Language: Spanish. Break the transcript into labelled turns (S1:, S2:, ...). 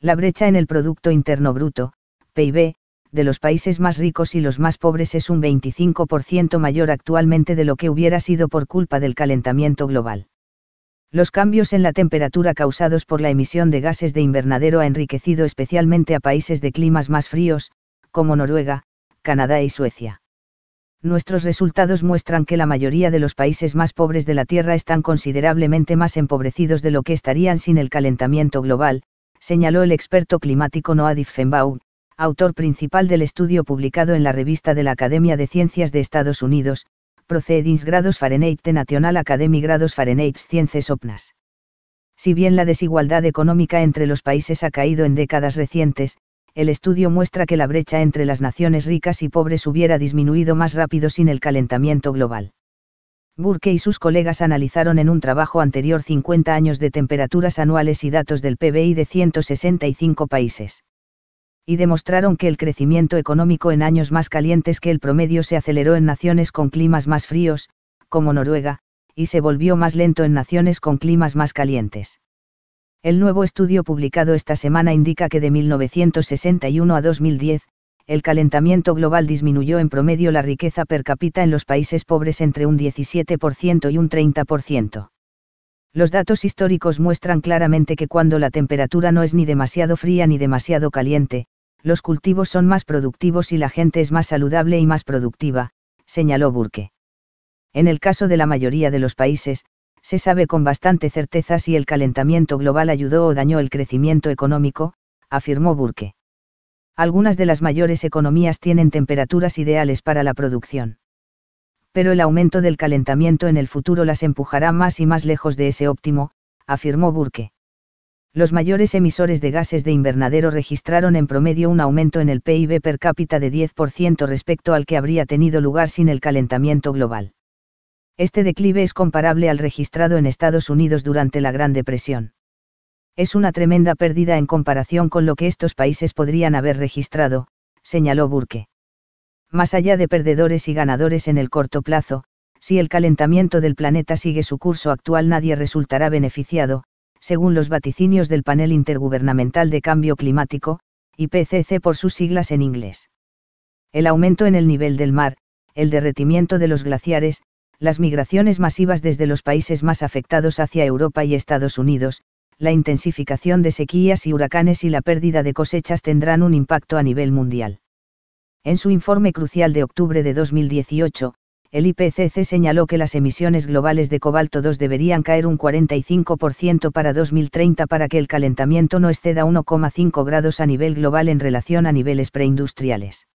S1: la brecha en el Producto Interno Bruto, PIB, de los países más ricos y los más pobres es un 25% mayor actualmente de lo que hubiera sido por culpa del calentamiento global. Los cambios en la temperatura causados por la emisión de gases de invernadero ha enriquecido especialmente a países de climas más fríos, como Noruega, Canadá y Suecia. Nuestros resultados muestran que la mayoría de los países más pobres de la Tierra están considerablemente más empobrecidos de lo que estarían sin el calentamiento global, señaló el experto climático Noadif Diffenbaugh, autor principal del estudio publicado en la revista de la Academia de Ciencias de Estados Unidos, Proceedings Grados Fahrenheit de National Academy Grados Fahrenheit Sciences Opnas. Si bien la desigualdad económica entre los países ha caído en décadas recientes, el estudio muestra que la brecha entre las naciones ricas y pobres hubiera disminuido más rápido sin el calentamiento global. Burke y sus colegas analizaron en un trabajo anterior 50 años de temperaturas anuales y datos del PBI de 165 países. Y demostraron que el crecimiento económico en años más calientes que el promedio se aceleró en naciones con climas más fríos, como Noruega, y se volvió más lento en naciones con climas más calientes. El nuevo estudio publicado esta semana indica que de 1961 a 2010, el calentamiento global disminuyó en promedio la riqueza per cápita en los países pobres entre un 17% y un 30%. Los datos históricos muestran claramente que cuando la temperatura no es ni demasiado fría ni demasiado caliente, los cultivos son más productivos y la gente es más saludable y más productiva, señaló Burke. En el caso de la mayoría de los países, se sabe con bastante certeza si el calentamiento global ayudó o dañó el crecimiento económico, afirmó Burke algunas de las mayores economías tienen temperaturas ideales para la producción. Pero el aumento del calentamiento en el futuro las empujará más y más lejos de ese óptimo, afirmó Burke. Los mayores emisores de gases de invernadero registraron en promedio un aumento en el PIB per cápita de 10% respecto al que habría tenido lugar sin el calentamiento global. Este declive es comparable al registrado en Estados Unidos durante la Gran Depresión. Es una tremenda pérdida en comparación con lo que estos países podrían haber registrado, señaló Burke. Más allá de perdedores y ganadores en el corto plazo, si el calentamiento del planeta sigue su curso actual nadie resultará beneficiado, según los vaticinios del Panel Intergubernamental de Cambio Climático, IPCC por sus siglas en inglés. El aumento en el nivel del mar, el derretimiento de los glaciares, las migraciones masivas desde los países más afectados hacia Europa y Estados Unidos, la intensificación de sequías y huracanes y la pérdida de cosechas tendrán un impacto a nivel mundial. En su informe crucial de octubre de 2018, el IPCC señaló que las emisiones globales de cobalto 2 deberían caer un 45% para 2030 para que el calentamiento no exceda 1,5 grados a nivel global en relación a niveles preindustriales.